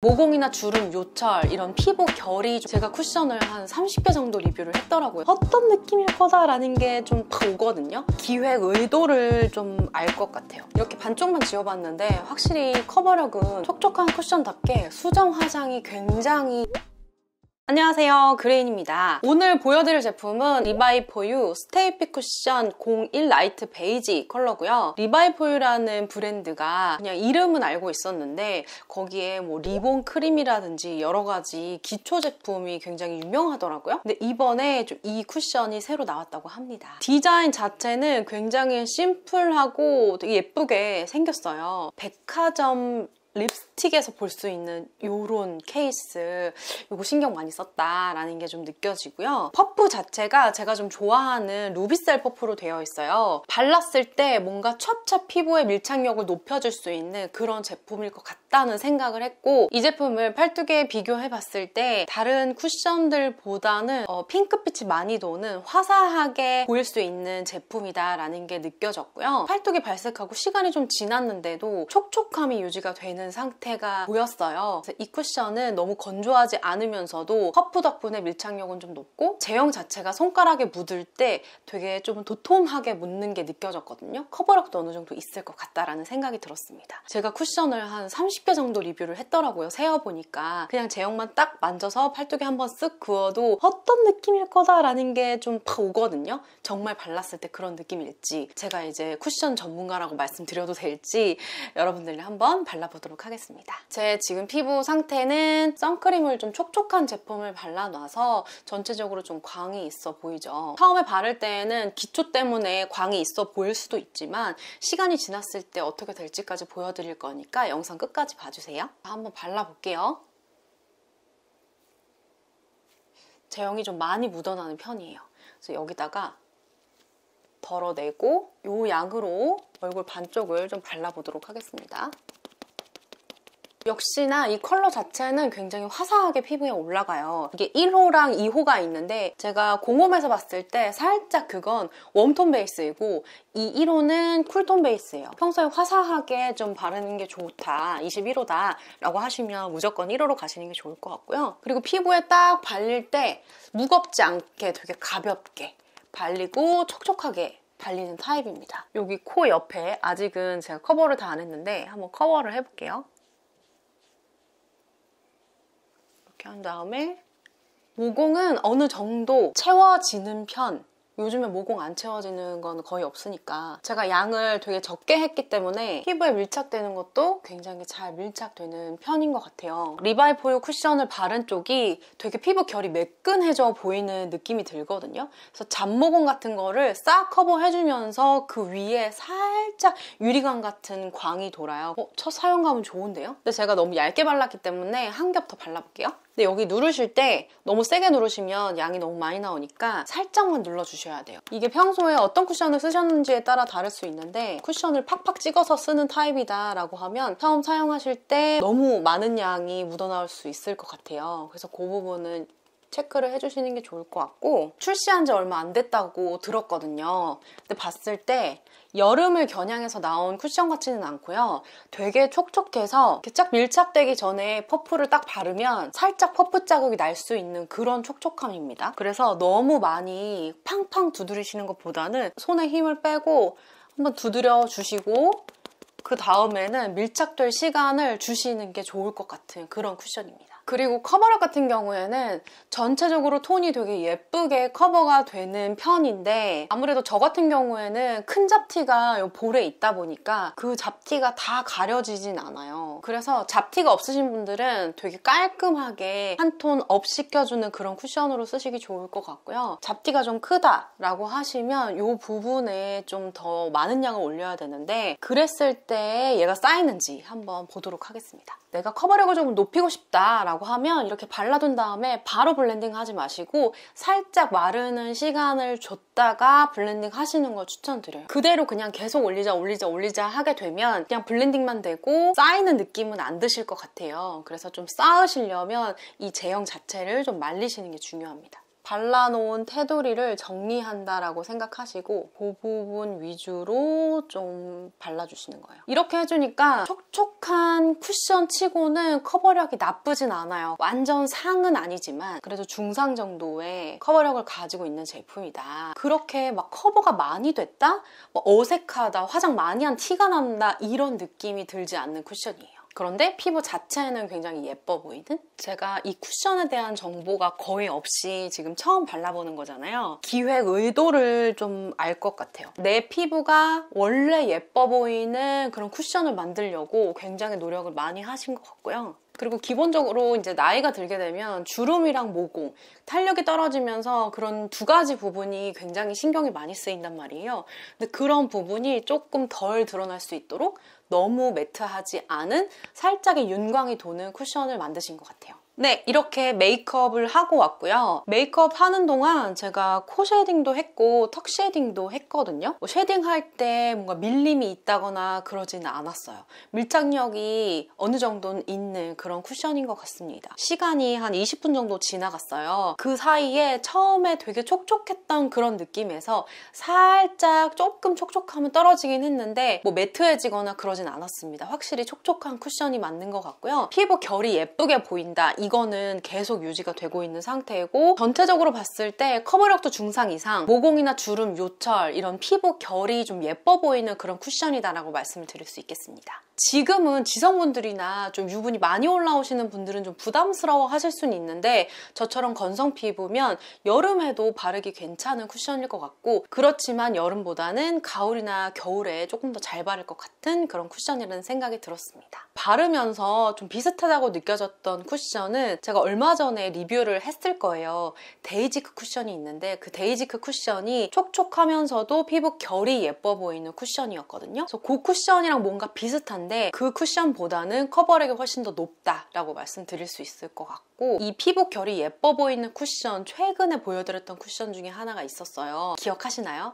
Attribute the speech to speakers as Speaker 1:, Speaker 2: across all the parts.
Speaker 1: 모공이나 주름, 요철 이런 피부 결이 제가 쿠션을 한 30개 정도 리뷰를 했더라고요. 어떤 느낌일 거다라는 게 좀보거든요 기획 의도를 좀 알 것 같아요. 이렇게 반쪽만 지워봤는데 확실히 커버력은 촉촉한 쿠션답게 수정 화장이 굉장히 안녕하세요 그레인입니다 오늘 보여드릴 제품은 리바이포유 스테이피 쿠션 01 라이트 베이지 컬러고요 리바이포유라는 브랜드가 그냥 이름은 알고 있었는데 거기에 뭐 리본 크림이라든지 여러 가지 기초 제품이 굉장히 유명하더라고요 근데 이번에 좀이 쿠션이 새로 나왔다고 합니다 디자인 자체는 굉장히 심플하고 되게 예쁘게 생겼어요 백화점 립스틱에서 볼 수 있는 요런 케이스 요거 신경 많이 썼다라는 게 좀 느껴지고요. 퍼프 자체가 제가 좀 좋아하는 루비셀 퍼프로 되어 있어요. 발랐을 때 뭔가 첫차 피부의 밀착력을 높여줄 수 있는 그런 제품일 것 같아요. 없다는 생각을 했고 이 제품을 팔뚝에 비교해봤을 때 다른 쿠션들보다는 어, 핑크빛이 많이 도는 화사하게 보일 수 있는 제품이다라는 게 느껴졌고요. 팔뚝이 발색하고 시간이 좀 지났는데도 촉촉함이 유지가 되는 상태가 보였어요. 이 쿠션은 너무 건조하지 않으면서도 커프 덕분에 밀착력은 좀 높고 제형 자체가 손가락에 묻을 때 되게 좀 도톰하게 묻는 게 느껴졌거든요. 커버력도 어느 정도 있을 것 같다라는 생각이 들었습니다. 제가 쿠션을 한30 30개 정도 리뷰를 했더라고요. 세어보니까. 그냥 제형만 딱 만져서 팔뚝에 한번 쓱 그어도 어떤 느낌일 거다라는 게좀팍 오거든요. 정말 발랐을 때 그런 느낌일지 제가 이제 쿠션 전문가라고 말씀드려도 될지 여러분들이 한번 발라보도록 하겠습니다. 제 지금 피부 상태는 선크림을 좀 촉촉한 제품을 발라놔서 전체적으로 좀 광이 있어 보이죠. 처음에 바를 때에는 기초 때문에 광이 있어 보일 수도 있지만 시간이 지났을 때 어떻게 될지까지 보여드릴 거니까 영상 끝까지 끝까지 봐주세요. 한번 발라볼게요. 제형이 좀 많이 묻어나는 편이에요. 그래서 여기다가 덜어내고 이 양으로 얼굴 반쪽을 좀 발라보도록 하겠습니다. 역시나 이 컬러 자체는 굉장히 화사하게 피부에 올라가요. 이게 1호랑 2호가 있는데 제가 공홈에서 봤을 때 살짝 그건 웜톤 베이스이고 이 1호는 쿨톤 베이스예요. 평소에 화사하게 좀 바르는 게 좋다, 21호다 라고 하시면 무조건 1호로 가시는 게 좋을 것 같고요. 그리고 피부에 딱 발릴 때 무겁지 않게 되게 가볍게 발리고 촉촉하게 발리는 타입입니다. 여기 코 옆에 아직은 제가 커버를 다 안 했는데 한번 커버를 해볼게요. 이렇게 한 다음에 모공은 어느 정도 채워지는 편 요즘에 모공 안 채워지는 건 거의 없으니까 제가 양을 되게 적게 했기 때문에 피부에 밀착되는 것도 굉장히 잘 밀착되는 편인 것 같아요. 리바이포유 쿠션을 바른 쪽이 되게 피부 결이 매끈해져 보이는 느낌이 들거든요. 그래서 잡모공 같은 거를 싹 커버해주면서 그 위에 살짝 유리광 같은 광이 돌아요. 어, 첫 사용감은 좋은데요? 근데 제가 너무 얇게 발랐기 때문에 한 겹 더 발라볼게요. 근데 여기 누르실 때 너무 세게 누르시면 양이 너무 많이 나오니까 살짝만 눌러주셔야 돼요. 이게 평소에 어떤 쿠션을 쓰셨는지에 따라 다를 수 있는데 쿠션을 팍팍 찍어서 쓰는 타입이다 라고 하면 처음 사용하실 때 너무 많은 양이 묻어나올 수 있을 것 같아요. 그래서 그 부분은 체크를 해주시는 게 좋을 것 같고 출시한 지 얼마 안 됐다고 들었거든요. 근데 봤을 때 여름을 겨냥해서 나온 쿠션 같지는 않고요. 되게 촉촉해서 이렇게 쫙 밀착되기 전에 퍼프를 딱 바르면 살짝 퍼프 자국이 날 수 있는 그런 촉촉함입니다. 그래서 너무 많이 팡팡 두드리시는 것보다는 손에 힘을 빼고 한번 두드려 주시고 그 다음에는 밀착될 시간을 주시는 게 좋을 것 같은 그런 쿠션입니다. 그리고 커버력 같은 경우에는 전체적으로 톤이 되게 예쁘게 커버가 되는 편인데 아무래도 저 같은 경우에는 큰 잡티가 요 볼에 있다 보니까 그 잡티가 다 가려지진 않아요. 그래서 잡티가 없으신 분들은 되게 깔끔하게 한 톤 업 시켜주는 그런 쿠션으로 쓰시기 좋을 것 같고요. 잡티가 좀 크다라고 하시면 이 부분에 좀 더 많은 양을 올려야 되는데 그랬을 때 얘가 쌓이는지 한번 보도록 하겠습니다. 내가 커버력을 조금 높이고 싶다라고 라고 하면 이렇게 발라둔 다음에 바로 블렌딩 하지 마시고 살짝 마르는 시간을 줬다가 블렌딩 하시는 걸 추천드려요. 그대로 그냥 계속 올리자 올리자 올리자 하게 되면 그냥 블렌딩만 되고 쌓이는 느낌은 안 드실 것 같아요. 그래서 좀 쌓으시려면 이 제형 자체를 좀 말리시는 게 중요합니다. 발라놓은 테두리를 정리한다라고 생각하시고 그 부분 위주로 좀 발라주시는 거예요. 이렇게 해주니까 촉촉한 쿠션 치고는 커버력이 나쁘진 않아요. 완전 상은 아니지만 그래도 중상 정도의 커버력을 가지고 있는 제품이다. 그렇게 막 커버가 많이 됐다? 뭐 어색하다, 화장 많이 한 티가 난다 이런 느낌이 들지 않는 쿠션이에요. 그런데 피부 자체는 굉장히 예뻐 보이는? 제가 이 쿠션에 대한 정보가 거의 없이 지금 처음 발라보는 거잖아요. 기획 의도를 좀 알 것 같아요. 내 피부가 원래 예뻐 보이는 그런 쿠션을 만들려고 굉장히 노력을 많이 하신 것 같고요. 그리고 기본적으로 이제 나이가 들게 되면 주름이랑 모공, 탄력이 떨어지면서 그런 두 가지 부분이 굉장히 신경이 많이 쓰인단 말이에요. 근데 그런 부분이 조금 덜 드러날 수 있도록 너무 매트하지 않은 살짝의 윤광이 도는 쿠션을 만드신 것 같아요. 네, 이렇게 메이크업을 하고 왔고요. 메이크업 하는 동안 제가 코 쉐딩도 했고 턱 쉐딩도 했거든요. 뭐 쉐딩할 때 뭔가 밀림이 있다거나 그러진 않았어요. 밀착력이 어느 정도는 있는 그런 쿠션인 것 같습니다. 시간이 한 20분 정도 지나갔어요. 그 사이에 처음에 되게 촉촉했던 그런 느낌에서 살짝 조금 촉촉함은 떨어지긴 했는데 뭐 매트해지거나 그러진 않았습니다. 확실히 촉촉한 쿠션이 맞는 것 같고요. 피부 결이 예쁘게 보인다. 이 이거는 계속 유지가 되고 있는 상태고 전체적으로 봤을 때 커버력도 중상 이상 모공이나 주름, 요철 이런 피부 결이 좀 예뻐 보이는 그런 쿠션이다라고 말씀을 드릴 수 있겠습니다. 지금은 지성분들이나 좀 유분이 많이 올라오시는 분들은 좀 부담스러워 하실 수는 있는데 저처럼 건성 피부면 여름에도 바르기 괜찮은 쿠션일 것 같고 그렇지만 여름보다는 가을이나 겨울에 조금 더 잘 바를 것 같은 그런 쿠션이라는 생각이 들었습니다. 바르면서 좀 비슷하다고 느껴졌던 쿠션은 제가 얼마 전에 리뷰를 했을 거예요. 데이지크 쿠션이 있는데 그 데이지크 쿠션이 촉촉하면서도 피부 결이 예뻐 보이는 쿠션이었거든요. 그래서 그 쿠션이랑 뭔가 비슷한 있데그 쿠션보다는 커버력이 훨씬 더 높다라고 말씀드릴 수 있을 것 같고 이 피부 결이 예뻐 보이는 쿠션 최근에 보여드렸던 쿠션 중에 하나가 있었어요. 기억하시나요?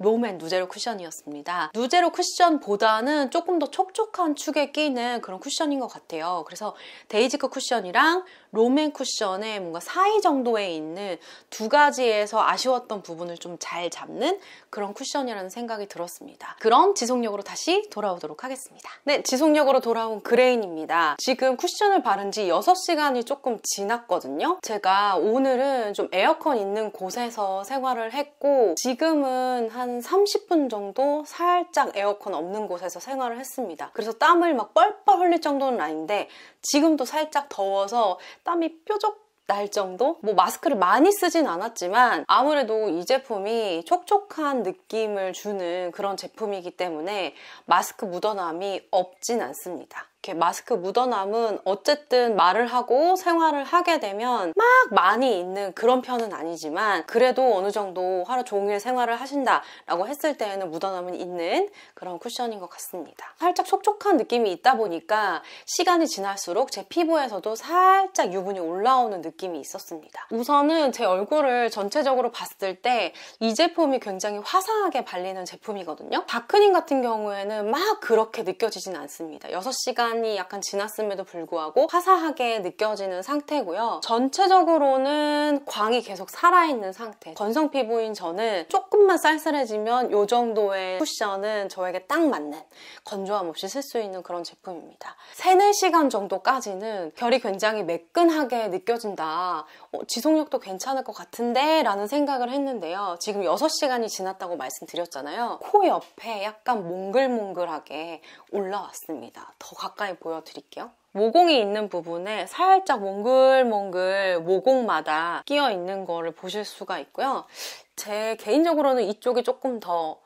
Speaker 1: 롬앤 누제로 쿠션이었습니다. 누제로 쿠션보다는 조금 더 촉촉한 축에 끼는 그런 쿠션인 것 같아요. 그래서 데이지크 쿠션이랑 롬앤 쿠션의 뭔가 사이 정도에 있는 두 가지에서 아쉬웠던 부분을 좀 잘 잡는 그런 쿠션이라는 생각이 들었습니다. 그럼 지속력으로 다시 돌아오도록 하겠습니다. 네, 지속력으로 돌아온 그레인입니다. 지금 쿠션을 바른 지 6시간이 조금 지났거든요. 제가 오늘은 좀 에어컨 있는 곳에서 생활을 했고 지금은 한한 30분 정도 살짝 에어컨 없는 곳에서 생활을 했습니다. 그래서 땀을 막 뻘뻘 흘릴 정도는 아닌데 지금도 살짝 더워서 땀이 뾰족 날 정도? 뭐 마스크를 많이 쓰진 않았지만 아무래도 이 제품이 촉촉한 느낌을 주는 그런 제품이기 때문에 마스크 묻어남이 없진 않습니다. 이렇게 마스크 묻어남은 어쨌든 말을 하고 생활을 하게 되면 막 많이 있는 그런 편은 아니지만 그래도 어느 정도 하루 종일 생활을 하신다라고 했을 때에는 묻어남은 있는 그런 쿠션인 것 같습니다. 살짝 촉촉한 느낌이 있다 보니까 시간이 지날수록 제 피부에서도 살짝 유분이 올라오는 느낌이 있었습니다. 우선은 제 얼굴을 전체적으로 봤을 때 이 제품이 굉장히 화사하게 발리는 제품이거든요. 다크닝 같은 경우에는 막 그렇게 느껴지진 않습니다. 6시간 시간이 약간 지났음에도 불구하고 화사하게 느껴지는 상태고요. 전체적으로는 광이 계속 살아있는 상태. 건성 피부인 저는 조금만 쌀쌀해지면 이 정도의 쿠션은 저에게 딱 맞는 건조함 없이 쓸 수 있는 그런 제품입니다. 3, 4시간 정도까지는 결이 굉장히 매끈하게 느껴진다. 어, 지속력도 괜찮을 것 같은데 라는 생각을 했는데요. 지금 6시간이 지났다고 말씀드렸잖아요. 코 옆에 약간 몽글몽글하게 올라왔습니다. 더 가까이 보여드릴게요. 모공이 있는 부분에 살짝 몽글몽글 모공마다 끼어 있는 거를 보실 수가 있고요. 제 개인적으로는 이쪽이 조금 더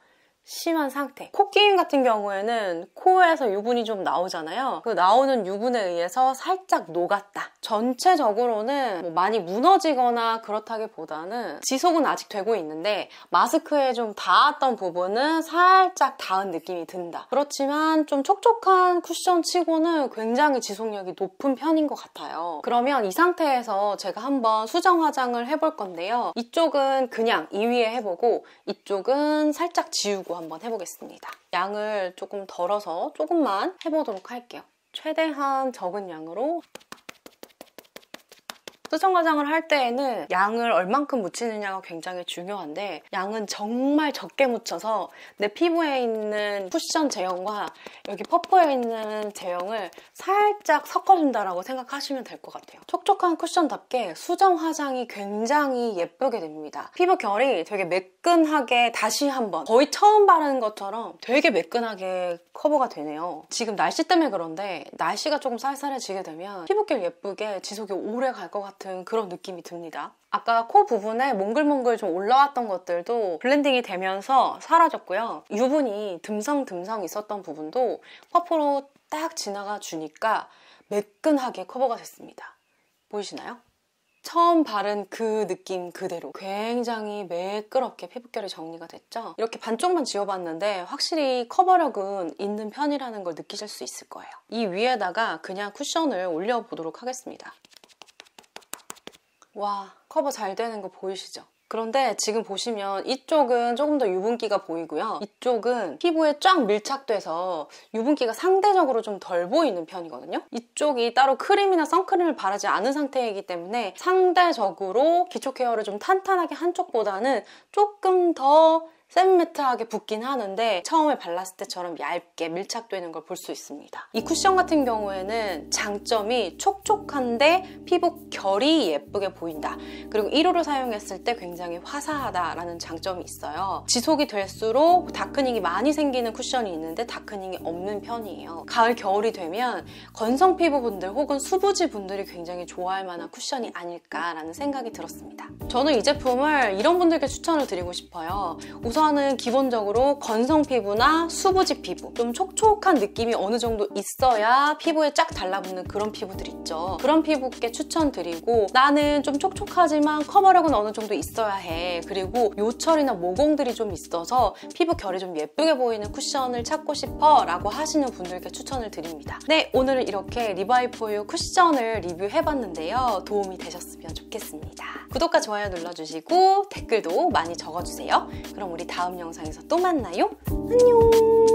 Speaker 1: 심한 상태. 코끼임 같은 경우에는 코에서 유분이 좀 나오잖아요. 그 나오는 유분에 의해서 살짝 녹았다. 전체적으로는 뭐 많이 무너지거나 그렇다기보다는 지속은 아직 되고 있는데 마스크에 좀 닿았던 부분은 살짝 닿은 느낌이 든다. 그렇지만 좀 촉촉한 쿠션 치고는 굉장히 지속력이 높은 편인 것 같아요. 그러면 이 상태에서 제가 한번 수정 화장을 해볼 건데요. 이쪽은 그냥 2위에 해보고 이쪽은 살짝 지우고 가지고 한번 해보겠습니다. 양을 조금 덜어서 조금만 해보도록 할게요. 최대한 적은 양으로 수성화장을 할 때에는 양을 얼만큼 묻히느냐가 굉장히 중요한데 양은 정말 적게 묻혀서 내 피부에 있는 쿠션 제형과 여기 퍼프에 있는 제형을 살짝 섞어준다라고 생각하시면 될 것 같아요. 촉촉한 쿠션답게 수정 화장이 굉장히 예쁘게 됩니다. 피부 결이 되게 매끈하게 다시 한번 거의 처음 바르는 것처럼 되게 매끈하게 커버가 되네요. 지금 날씨 때문에 그런데 날씨가 조금 쌀쌀해지게 되면 피부결 예쁘게 지속이 오래 갈 것 같아요. 같은 그런 느낌이 듭니다. 아까 코 부분에 몽글몽글 좀 올라왔던 것들도 블렌딩이 되면서 사라졌고요. 유분이 듬성듬성 있었던 부분도 퍼프로 딱 지나가 주니까 매끈하게 커버가 됐습니다. 보이시나요? 처음 바른 그 느낌 그대로 굉장히 매끄럽게 피부결이 정리가 됐죠? 이렇게 반쪽만 지워봤는데 확실히 커버력은 있는 편이라는 걸 느끼실 수 있을 거예요. 이 위에다가 그냥 쿠션을 올려보도록 하겠습니다. 와 커버 잘 되는 거 보이시죠? 그런데 지금 보시면 이쪽은 조금 더 유분기가 보이고요. 이쪽은 피부에 쫙 밀착돼서 유분기가 상대적으로 좀 덜 보이는 편이거든요. 이쪽이 따로 크림이나 선크림을 바르지 않은 상태이기 때문에 상대적으로 기초 케어를 좀 탄탄하게 한쪽보다는 조금 더 샌매트하게 붙긴 하는데 처음에 발랐을 때처럼 얇게 밀착되는 걸 볼 수 있습니다. 이 쿠션 같은 경우에는 장점이 촉촉한데 피부 결이 예쁘게 보인다. 그리고 1호로 사용했을 때 굉장히 화사하다라는 장점이 있어요. 지속이 될수록 다크닝이 많이 생기는 쿠션이 있는데 다크닝이 없는 편이에요. 가을, 겨울이 되면 건성 피부분들 혹은 수부지 분들이 굉장히 좋아할 만한 쿠션이 아닐까라는 생각이 들었습니다. 저는 이 제품을 이런 분들께 추천을 드리고 싶어요. 우선 우선은 기본적으로 건성 피부나 수부지 피부 좀 촉촉한 느낌이 어느 정도 있어야 피부에 쫙 달라붙는 그런 피부들 있죠. 그런 피부께 추천드리고 나는 좀 촉촉하지만 커버력은 어느 정도 있어야 해. 그리고 요철이나 모공들이 좀 있어서 피부 결이 좀 예쁘게 보이는 쿠션을 찾고 싶어 라고 하시는 분들께 추천을 드립니다. 네, 오늘은 이렇게 리바이포유 쿠션을 리뷰해봤는데요. 도움이 되셨으면 좋겠습니다. 구독과 좋아요 눌러주시고 댓글도 많이 적어주세요. 그럼 우리 우리 다음 영상에서 또 만나요. 안녕!